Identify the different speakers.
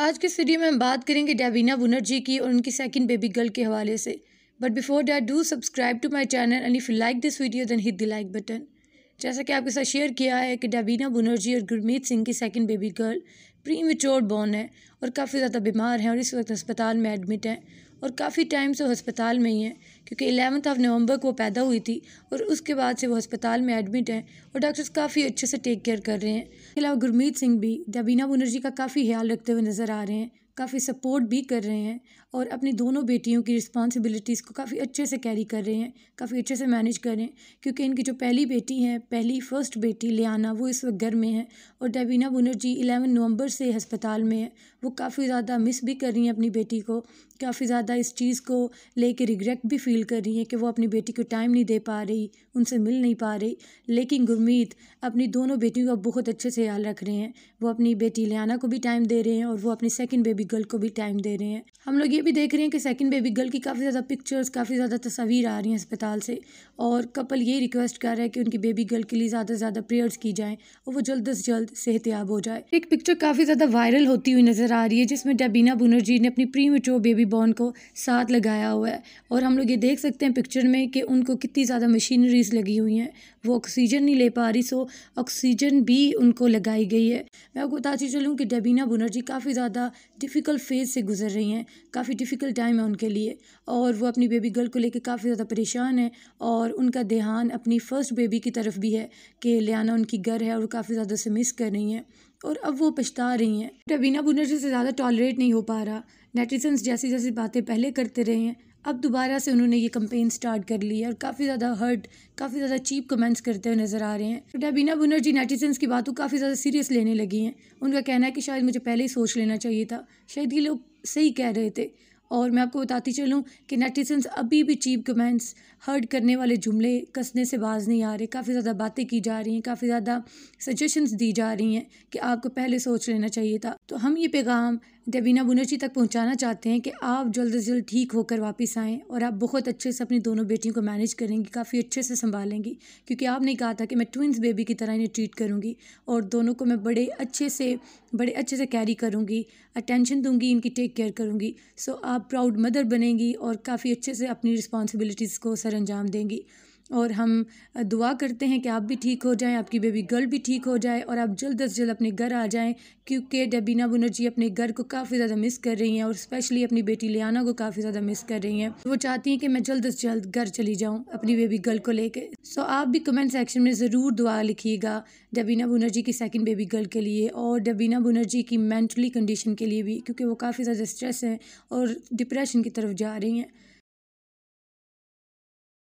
Speaker 1: आज के इस वीडियो में हम बात करेंगे डेबिना बुनर्जी जी की और उनकी सेकंड बेबी गर्ल के हवाले से but before that do subscribe to my channel and if you like this video then hit the like button जैसा कि आपके साथ शेयर किया है कि डेबिना बुनर्जी जी और गुरमीत सिंह की second baby girl premature born है और काफ़ी ज़्यादा बीमार हैं और इस वक्त अस्पताल में एडमिट हैं और काफ़ी टाइम से अस्पताल में ही हैं क्योंकि एलेवंथ ऑफ नवंबर को पैदा हुई थी और उसके बाद से वो अस्पताल में एडमिट हैं और डॉक्टर्स काफ़ी अच्छे से टेक केयर कर रहे हैं इसके अलावा गुरमीत सिंह भी दबीना बुनर्जी का काफ़ी ख्याल रखते हुए नज़र आ रहे हैं काफ़ी सपोर्ट भी कर रहे हैं और अपनी दोनों बेटियों की रिस्पॉन्सिबिलिटीज़ को काफ़ी अच्छे से कैरी कर रहे हैं काफ़ी अच्छे से मैनेज कर रहे हैं क्योंकि इनकी जो पहली बेटी है पहली फ़र्स्ट बेटी लियाना वो इस वक्त घर में है और डेबीना बुनर्जी 11 नवंबर से अस्पताल में है वो काफ़ी ज़्यादा मिस भी कर रही हैं अपनी बेटी को काफ़ी ज़्यादा इस चीज़ को लेके रिग्रेट भी फील कर रही हैं कि वो अपनी बेटी को टाइम नहीं दे पा रही उनसे मिल नहीं पा रही लेकिन गुरमीत अपनी दोनों बेटियों का बहुत अच्छे से ख्याल रख रहे हैं वो अपनी बेटी लियाना को भी टाइम दे रहे हैं और वो अपनी सेकेंड बेबी गर्ल को भी टाइम दे रहे हैं हम लोग ये भी देख रहे हैं कि सेकेंड बेबी गर्ल की काफ़ी ज़्यादा पिक्चर्स काफ़ी ज़्यादा तस्वीर आ रही हैं अस्पताल से और कपल ये रिक्वेस्ट कर रहे हैं कि उनकी बेबी गर्ल के लिए ज़्यादा से ज़्यादा प्रेयर्स की जाएँ और वो जल्द अज़ जल्द सेहतियाब हो जाए एक पिक्चर काफ़ी ज़्यादा वायरल होती हुई नज़र नज़र आ रही है जिसमें डेबीना बुनर्जी ने अपनी प्री मेच्योर बेबी बॉर्न को साथ लगाया हुआ है और हम लोग ये देख सकते हैं पिक्चर में कि उनको कितनी ज़्यादा मशीनरीज लगी हुई हैं वो ऑक्सीजन नहीं ले पा रही सो ऑक्सीजन भी उनको लगाई गई है मैं आपको बताती चलूँ कि डेबीना बुनर्जी काफ़ी ज़्यादा डिफ़िकल्ट फेज़ से गुजर रही हैं काफ़ी डिफ़िकल्ट टाइम है उनके लिए और वो अपनी बेबी गर्ल को लेकर काफ़ी ज़्यादा परेशान है और उनका ध्यान अपनी फ़र्स्ट बेबी की तरफ भी है कि लियाना उनकी घर है और काफ़ी ज़्यादा उसे मिस कर रही हैं और अब वो पछता रही हैं रवीना बुनर्जी से ज़्यादा टॉलरेट नहीं हो पा रहा नेटिजन्स जैसी जैसी बातें पहले करते रहे हैं अब दोबारा से उन्होंने ये कंपेन स्टार्ट कर ली है और काफ़ी ज़्यादा हर्ट काफ़ी ज़्यादा चीप कमेंट्स करते हुए नज़र आ रहे हैं डेबिना तो बुनर्जी नेटिजन्स की बात काफ़ी ज़्यादा सीरियस लेने लगी हैं उनका कहना है कि शायद मुझे पहले ही सोच लेना चाहिए था शायद ये लोग सही कह रहे थे और मैं आपको बताती चलूँ कि नेटिसन्स अभी भी चीप कमेंट्स हर्ट करने वाले जुमले कसने से बाज नहीं आ रहे काफ़ी ज़्यादा बातें की जा रही हैं काफ़ी ज़्यादा सजेशंस दी जा रही हैं कि आपको पहले सोच लेना चाहिए था तो हम ये पैगाम डेबीना बुनर्जी तक पहुंचाना चाहते हैं कि आप जल्द अज़ जल्द ठीक होकर वापस आएँ और आप बहुत अच्छे से अपनी दोनों बेटियों को मैनेज करेंगी काफ़ी अच्छे से संभालेंगी क्योंकि आपने कहा था कि मैं ट्विंस बेबी की तरह इन्हें ट्रीट करूँगी और दोनों को मैं बड़े अच्छे से बड़े अच्छे से कैरी करूँगी अटेंशन दूँगी इनकी टेक केयर करूँगी सो आप आप प्राउड मदर बनेंगी और काफ़ी अच्छे से अपनी रिस्पॉन्सिबिलिटीज़ को सर अंजाम देंगी और हम दुआ करते हैं कि आप भी ठीक हो जाएं आपकी बेबी गर्ल भी ठीक हो जाए और आप जल्द अज जल्द अपने घर आ जाएं क्योंकि डेबीना बुनर्जी अपने घर को काफ़ी ज़्यादा मिस कर रही हैं और स्पेशली अपनी बेटी लियाना को काफ़ी ज़्यादा मिस कर रही हैं वो चाहती हैं कि मैं जल्द अज जल्द घर चली जाऊँ अपनी बेबी गर्ल को लेकर सो आप भी कमेंट सेक्शन में ज़रूर दुआ लिखिएगा डबीना बुनर्जी की सेकेंड बेबी गर्ल के लिए और डबीना बुनर्जी की मैंटली कंडीशन के लिए भी क्योंकि वो काफ़ी ज़्यादा स्ट्रेस हैं और डिप्रेशन की तरफ जा रही हैं